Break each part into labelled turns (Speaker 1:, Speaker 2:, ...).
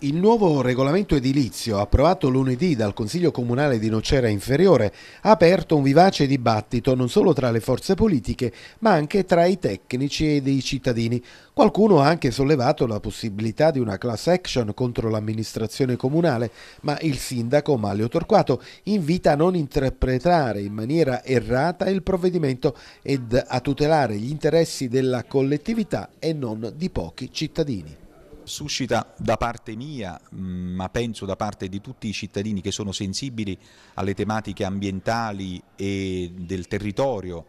Speaker 1: Il nuovo regolamento edilizio, approvato lunedì dal Consiglio Comunale di Nocera Inferiore, ha aperto un vivace dibattito non solo tra le forze politiche, ma anche tra i tecnici e i cittadini. Qualcuno ha anche sollevato la possibilità di una class action contro l'amministrazione comunale, ma il sindaco Mario Torquato invita a non interpretare in maniera errata il provvedimento ed a tutelare gli interessi della collettività e non di pochi cittadini
Speaker 2: suscita da parte mia, mm, ma penso da parte di tutti i cittadini che sono sensibili alle tematiche ambientali e del territorio,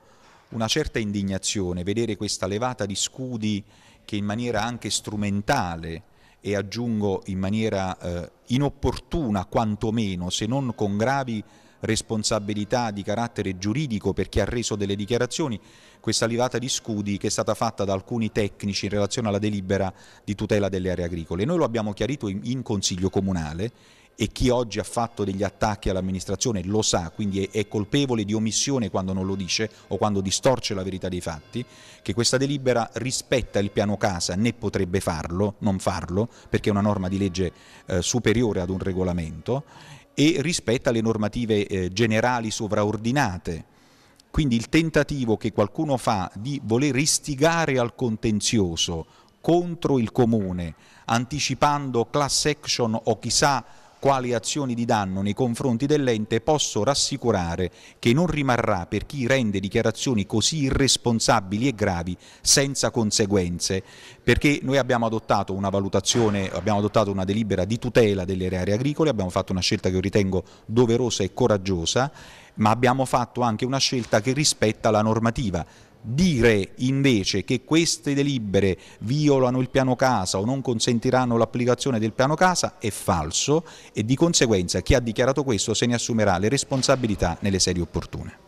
Speaker 2: una certa indignazione vedere questa levata di scudi che in maniera anche strumentale e aggiungo in maniera eh, inopportuna quantomeno, se non con gravi responsabilità di carattere giuridico per chi ha reso delle dichiarazioni, questa levata di scudi che è stata fatta da alcuni tecnici in relazione alla delibera di tutela delle aree agricole. Noi lo abbiamo chiarito in, in Consiglio Comunale e chi oggi ha fatto degli attacchi all'amministrazione lo sa, quindi è, colpevole di omissione quando non lo dice o quando distorce la verità dei fatti, che questa delibera rispetta il piano casa né potrebbe farlo, non farlo, perché è una norma di legge eh, superiore ad un regolamento e rispetta le normative eh, generali sovraordinate. Quindi il tentativo che qualcuno fa di voler istigare al contenzioso contro il comune, anticipando class action o chissà quali azioni di danno nei confronti dell'ente, posso rassicurare che non rimarrà per chi rende dichiarazioni così irresponsabili e gravi senza conseguenze, perché noi abbiamo adottato una valutazione, abbiamo adottato una delibera di tutela delle aree agricole, abbiamo fatto una scelta che io ritengo doverosa e coraggiosa, ma abbiamo fatto anche una scelta che rispetta la normativa Dire invece che queste delibere violano il piano casa o non consentiranno l'applicazione del piano casa è falso e di conseguenza chi ha dichiarato questo se ne assumerà le responsabilità nelle sedi opportune.